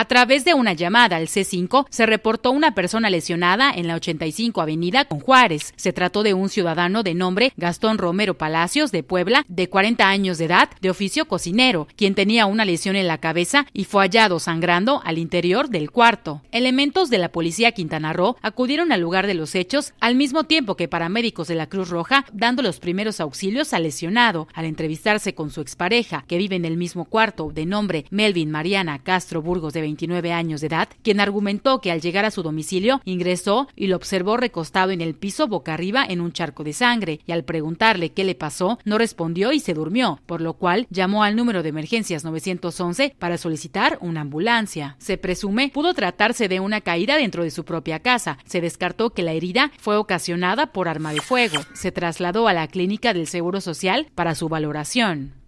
A través de una llamada al C5 se reportó una persona lesionada en la 85 Avenida con Juárez. Se trató de un ciudadano de nombre Gastón Romero Palacios de Puebla, de 40 años de edad, de oficio cocinero, quien tenía una lesión en la cabeza y fue hallado sangrando al interior del cuarto. Elementos de la policía Quintana Roo acudieron al lugar de los hechos al mismo tiempo que paramédicos de la Cruz Roja dando los primeros auxilios al lesionado. Al entrevistarse con su expareja, que vive en el mismo cuarto, de nombre Melvin Mariana Castro Burgos de 29 años de edad, quien argumentó que al llegar a su domicilio ingresó y lo observó recostado en el piso boca arriba en un charco de sangre y al preguntarle qué le pasó no respondió y se durmió, por lo cual llamó al número de emergencias 911 para solicitar una ambulancia. Se presume pudo tratarse de una caída dentro de su propia casa. Se descartó que la herida fue ocasionada por arma de fuego. Se trasladó a la clínica del Seguro Social para su valoración.